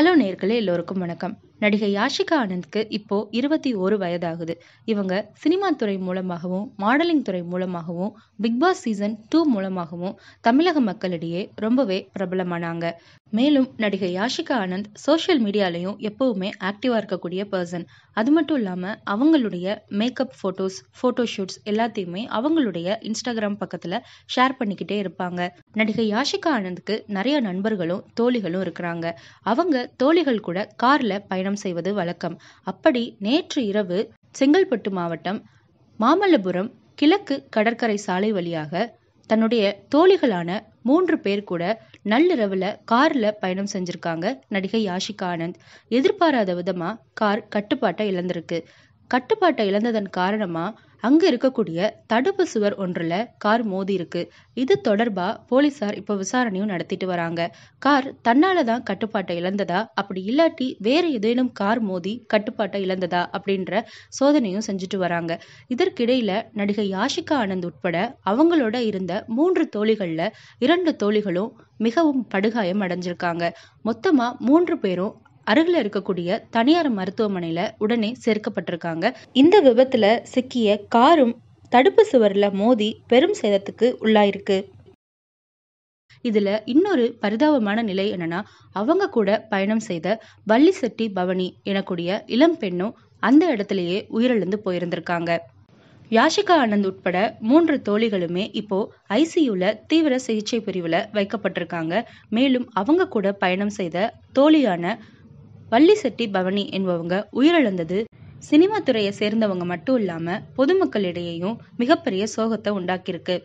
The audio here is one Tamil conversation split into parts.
ஹலோ நேர்களே எல்லோருக்கும் வணக்கம் நடிகை யாஷிகா ஆனந்த்க்கு இப்போ இருபத்தி ஒரு வயதாகுது இவங்க சினிமா துறை மூலமாகவும் மாடலிங் துறை மூலமாகவும் பிக்பாஸ் சீசன் டூ மூலமாகவும் தமிழக மக்களிடையே ரொம்பவே பிரபலமானாங்க மேலும் நடிகை யாஷிகா ஆனந்த் சோஷியல் மீடியாலையும் எப்பவுமே ஆக்டிவாக இருக்கக்கூடிய பர்சன் அது மட்டும் இல்லாமல் அவங்களுடைய மேக்கப் ஃபோட்டோஸ் ஃபோட்டோ ஷூட்ஸ் எல்லாத்தையுமே அவங்களுடைய இன்ஸ்டாகிராம் பக்கத்தில் ஷேர் பண்ணிக்கிட்டே இருப்பாங்க நடிகை யாஷிகா ஆனந்த்க்கு நிறைய நண்பர்களும் தோழிகளும் இருக்கிறாங்க அவங்க தோழிகள் கூட காரில் பயணம் பயணம் செய்வது வழக்கம் அப்படி நேற்று இரவு செங்கல்பட்டு மாவட்டம் மாமல்லபுரம் கிழக்கு கடற்கரை சாலை வழியாக தன்னுடைய தோழிகளான மூன்று பேர் கூட நள்ளிரவுல கார்ல பயணம் செஞ்சிருக்காங்க நடிகை யாஷிகா ஆனந்த் எதிர்பாராத விதமா கார் கட்டுப்பாட்டை இழந்திருக்கு கட்டுப்பாட்டை இழந்ததன் காரணமா அங்க இருக்கக்கூடிய தடுப்பு சுவர் ஒன்றில் கார் மோதி இருக்கு இது தொடர்பா போலீசார் இப்போ விசாரணையும் நடத்திட்டு வராங்க கார் தன்னாலதான் தான் கட்டுப்பாட்டை இழந்ததா அப்படி இல்லாட்டி வேற ஏதேனும் கார் மோதி கட்டுப்பாட்டை இழந்ததா அப்படின்ற சோதனையும் செஞ்சுட்டு வராங்க இதற்கிடையில நடிகை யாஷிகா ஆனந்த் உட்பட அவங்களோட இருந்த மூன்று தோழிகள்ல இரண்டு தோழிகளும் மிகவும் படுகாயம் அடைஞ்சிருக்காங்க மொத்தமா மூன்று பேரும் அருகில் இருக்கக்கூடிய தனியார் மருத்துவமனையில் உடனே சேர்க்கப்பட்டிருக்காங்க இந்த விபத்தில் சிக்கிய காரும் தடுப்பு சுவரில் மோதி பெரும் சேதத்துக்கு உள்ளாயிருக்கு இதில் இன்னொரு பரிதாபமான நிலை என்னன்னா அவங்க கூட பயணம் செய்த வள்ளிசெட்டி பவனி எனக்கூடிய இளம் பெண்ணும் அந்த இடத்துலயே உயிரிழந்து போயிருந்திருக்காங்க யாஷிகா ஆனந்த் உட்பட மூன்று தோழிகளுமே இப்போ ஐசியூல தீவிர சிகிச்சை பிரிவில் வைக்கப்பட்டிருக்காங்க மேலும் அவங்க கூட பயணம் செய்த தோழியான வள்ளிசெட்டி பவனி என்பவங்க உயிரிழந்தது சினிமா துறையை சேர்ந்தவங்க மட்டும் இல்லாம பொதுமக்களிடையேயும் மிகப்பெரிய சோகத்தை உண்டாக்கியிருக்கு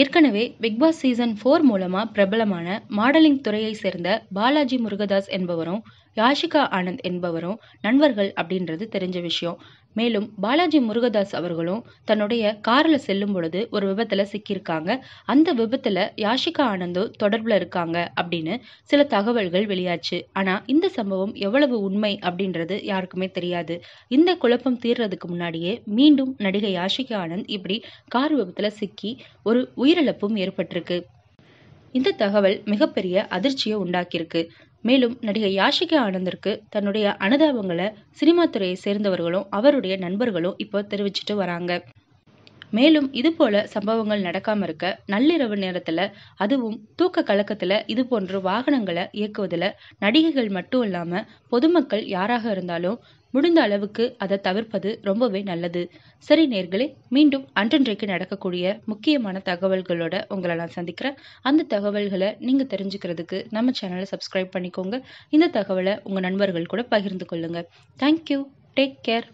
ஏற்கனவே பிக்பாஸ் சீசன் ஃபோர் மூலமா பிரபலமான மாடலிங் துறையை சேர்ந்த பாலாஜி முருகதாஸ் என்பவரும் யாஷிகா ஆனந்த் என்பவரும் நண்பர்கள் அப்படின்றது தெரிஞ்ச விஷயம் மேலும் பாலாஜி முருகதாஸ் அவர்களும் தன்னுடைய காரில் செல்லும் பொழுது ஒரு விபத்தில் சிக்கியிருக்காங்க அந்த விபத்தில் யாஷிகா ஆனந்தும் தொடர்பில் இருக்காங்க அப்படின்னு சில தகவல்கள் வெளியாச்சு ஆனால் இந்த சம்பவம் எவ்வளவு உண்மை அப்படின்றது யாருக்குமே தெரியாது இந்த குழப்பம் தீர்றதுக்கு முன்னாடியே மீண்டும் நடிகை யாஷிகா ஆனந்த் இப்படி கார் விபத்தில் சிக்கி ஒரு உயிரிழப்பும் ஏற்பட்டிருக்கு இந்த தகவல் மிகப்பெரிய அதிர்ச்சியை உண்டாக்கியிருக்கு மேலும் நடிகை யாஷிகா ஆனந்திற்கு தன்னுடைய அனுதாபங்களை சினிமா துறையை சேர்ந்தவர்களும் அவருடைய நண்பர்களும் இப்போ தெரிவிச்சுட்டு வராங்க மேலும் இது போல சம்பவங்கள் நடக்காம இருக்க நள்ளிரவு நேரத்துல அதுவும் தூக்க கலக்கத்துல இது போன்ற வாகனங்களை இயக்குவதில் நடிகைகள் மட்டும் இல்லாம பொதுமக்கள் யாராக இருந்தாலும் முடிந்த அளவுக்கு அதை தவிர்ப்பது ரொம்பவே நல்லது சரி நேர்களே மீண்டும் அன்றன்றைக்கு நடக்கக்கூடிய முக்கியமான தகவல்களோட உங்களை நான் சந்திக்கிறேன் அந்த தகவல்களை நீங்கள் தெரிஞ்சுக்கிறதுக்கு நம்ம சேனலை சப்ஸ்கிரைப் பண்ணிக்கோங்க இந்த தகவலை உங்கள் நண்பர்கள் கூட பகிர்ந்து கொள்ளுங்கள் தேங்க்யூ டேக் கேர்